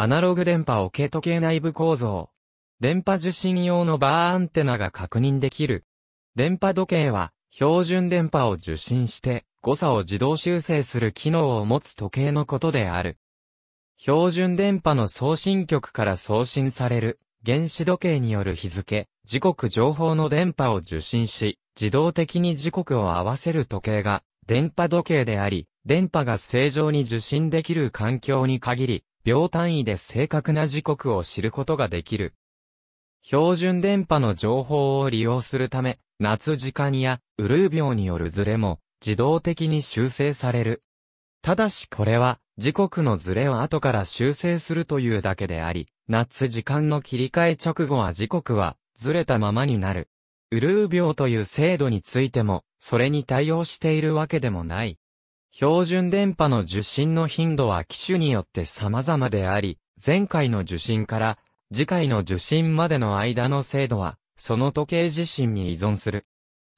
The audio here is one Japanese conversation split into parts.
アナログ電波をけ時計内部構造。電波受信用のバーアンテナが確認できる。電波時計は、標準電波を受信して、誤差を自動修正する機能を持つ時計のことである。標準電波の送信局から送信される、原子時計による日付、時刻情報の電波を受信し、自動的に時刻を合わせる時計が、電波時計であり、電波が正常に受信できる環境に限り、秒単位で正確な時刻を知ることができる。標準電波の情報を利用するため、夏時間やウルー秒によるズレも自動的に修正される。ただしこれは時刻のズレを後から修正するというだけであり、夏時間の切り替え直後は時刻はずれたままになる。ウルー秒という精度についても、それに対応しているわけでもない。標準電波の受信の頻度は機種によって様々であり、前回の受信から次回の受信までの間の精度は、その時計自身に依存する。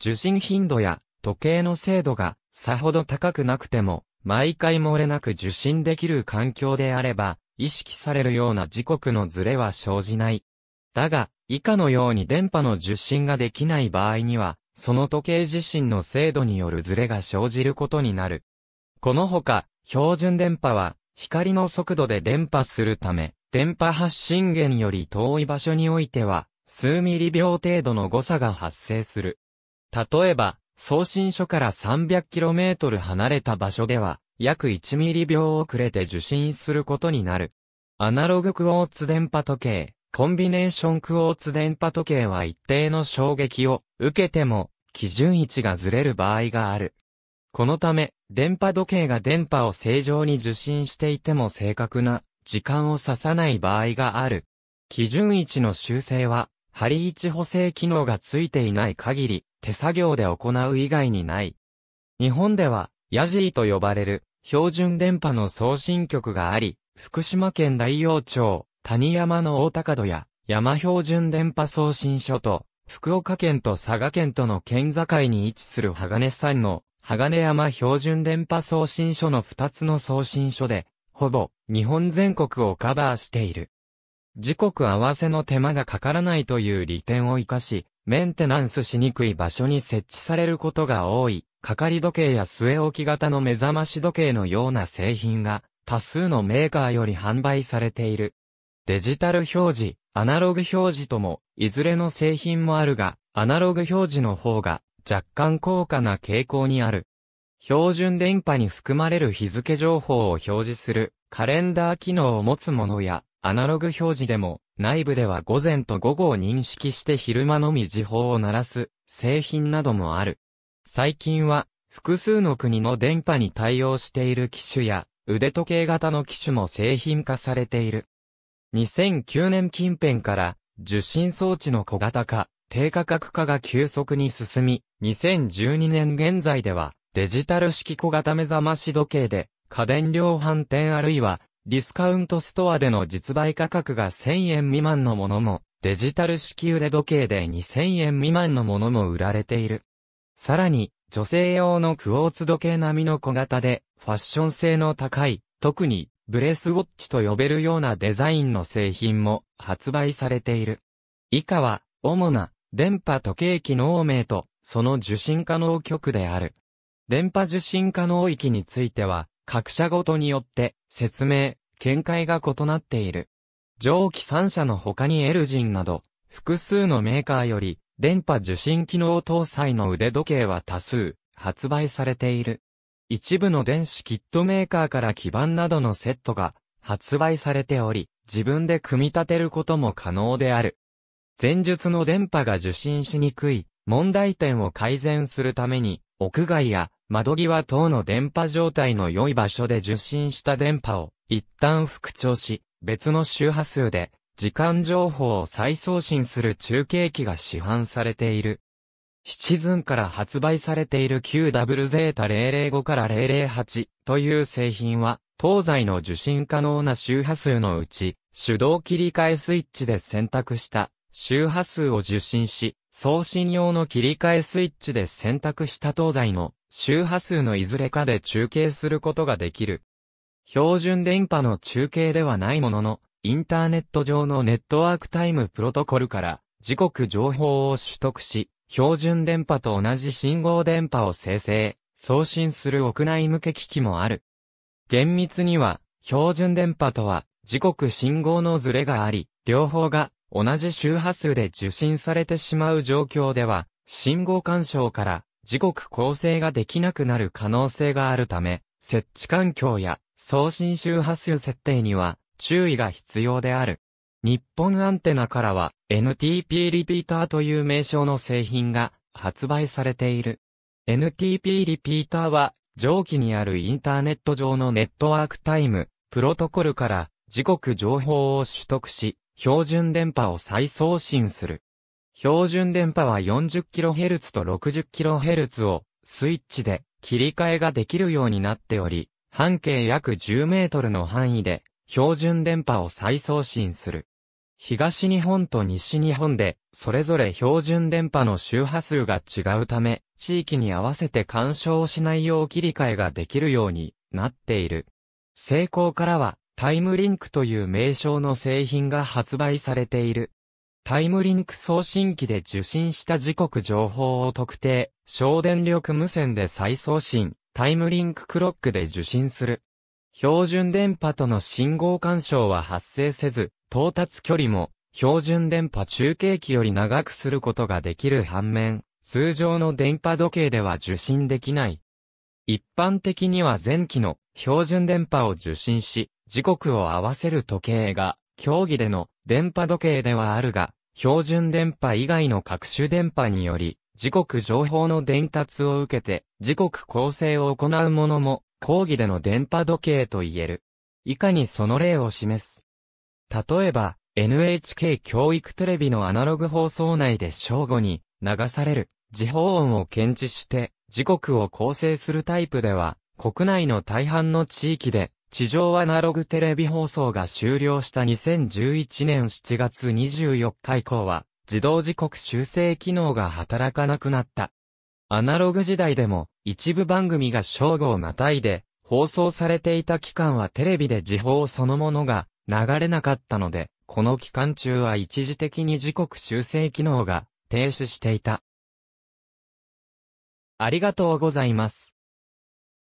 受信頻度や時計の精度がさほど高くなくても、毎回漏れなく受信できる環境であれば、意識されるような時刻のズレは生じない。だが、以下のように電波の受信ができない場合には、その時計自身の精度によるズレが生じることになる。このほか、標準電波は、光の速度で電波するため、電波発信源より遠い場所においては、数ミリ秒程度の誤差が発生する。例えば、送信所から 300km 離れた場所では、約1ミリ秒遅れて受信することになる。アナログクォーツ電波時計、コンビネーションクォーツ電波時計は一定の衝撃を受けても、基準位置がずれる場合がある。このため、電波時計が電波を正常に受信していても正確な時間を指さない場合がある。基準位置の修正は、針位置補正機能がついていない限り、手作業で行う以外にない。日本では、ヤジーと呼ばれる、標準電波の送信局があり、福島県大陽町、谷山の大高戸や、山標準電波送信所と、福岡県と佐賀県との県境に位置する鋼山の鋼山標準電波送信所の2つの送信所で、ほぼ日本全国をカバーしている。時刻合わせの手間がかからないという利点を活かし、メンテナンスしにくい場所に設置されることが多い、かかり時計や据え置き型の目覚まし時計のような製品が、多数のメーカーより販売されている。デジタル表示、アナログ表示とも、いずれの製品もあるが、アナログ表示の方が若干高価な傾向にある。標準電波に含まれる日付情報を表示するカレンダー機能を持つものやアナログ表示でも内部では午前と午後を認識して昼間のみ時報を鳴らす製品などもある。最近は複数の国の電波に対応している機種や腕時計型の機種も製品化されている。2009年近辺から受信装置の小型化、低価格化が急速に進み、2012年現在では、デジタル式小型目覚まし時計で、家電量販店あるいは、ディスカウントストアでの実売価格が1000円未満のものも、デジタル式腕時計で2000円未満のものも売られている。さらに、女性用のクォーツ時計並みの小型で、ファッション性の高い、特に、ブレスウォッチと呼べるようなデザインの製品も発売されている。以下は、主な電波時計機能名と、その受信可能局である。電波受信可能域については、各社ごとによって、説明、見解が異なっている。上記3社の他にエルジンなど、複数のメーカーより、電波受信機能搭載の腕時計は多数、発売されている。一部の電子キットメーカーから基板などのセットが、発売されており、自分で組み立てることも可能である。前述の電波が受信しにくい問題点を改善するために、屋外や窓際等の電波状態の良い場所で受信した電波を一旦復調し、別の周波数で時間情報を再送信する中継機が市販されている。シチズンから発売されている QWZ005 から008という製品は、東西の受信可能な周波数のうち、手動切り替えスイッチで選択した周波数を受信し、送信用の切り替えスイッチで選択した東西の周波数のいずれかで中継することができる。標準電波の中継ではないものの、インターネット上のネットワークタイムプロトコルから時刻情報を取得し、標準電波と同じ信号電波を生成、送信する屋内向け機器もある。厳密には、標準電波とは時刻信号のズレがあり、両方が同じ周波数で受信されてしまう状況では、信号干渉から時刻構成ができなくなる可能性があるため、設置環境や送信周波数設定には注意が必要である。日本アンテナからは NTP リピーターという名称の製品が発売されている。NTP リピーターは上記にあるインターネット上のネットワークタイム、プロトコルから時刻情報を取得し、標準電波を再送信する。標準電波は 40kHz と 60kHz をスイッチで切り替えができるようになっており、半径約10メートルの範囲で標準電波を再送信する。東日本と西日本でそれぞれ標準電波の周波数が違うため、地域に合わせて干渉しないよう切り替えができるようになっている。成功からはタイムリンクという名称の製品が発売されている。タイムリンク送信機で受信した時刻情報を特定、省電力無線で再送信、タイムリンククロックで受信する。標準電波との信号干渉は発生せず、到達距離も標準電波中継機より長くすることができる反面、通常の電波時計では受信できない。一般的には前期の標準電波を受信し、時刻を合わせる時計が、競技での電波時計ではあるが、標準電波以外の各種電波により、時刻情報の伝達を受けて、時刻構成を行うものも、講義での電波時計と言える。以下にその例を示す。例えば、NHK 教育テレビのアナログ放送内で正午に流される時報音を検知して時刻を構成するタイプでは国内の大半の地域で地上アナログテレビ放送が終了した2011年7月24日以降は、自動時刻修正機能が働かなくなった。アナログ時代でも、一部番組が正午をまたいで、放送されていた期間はテレビで時報そのものが流れなかったので、この期間中は一時的に時刻修正機能が停止していた。ありがとうございます。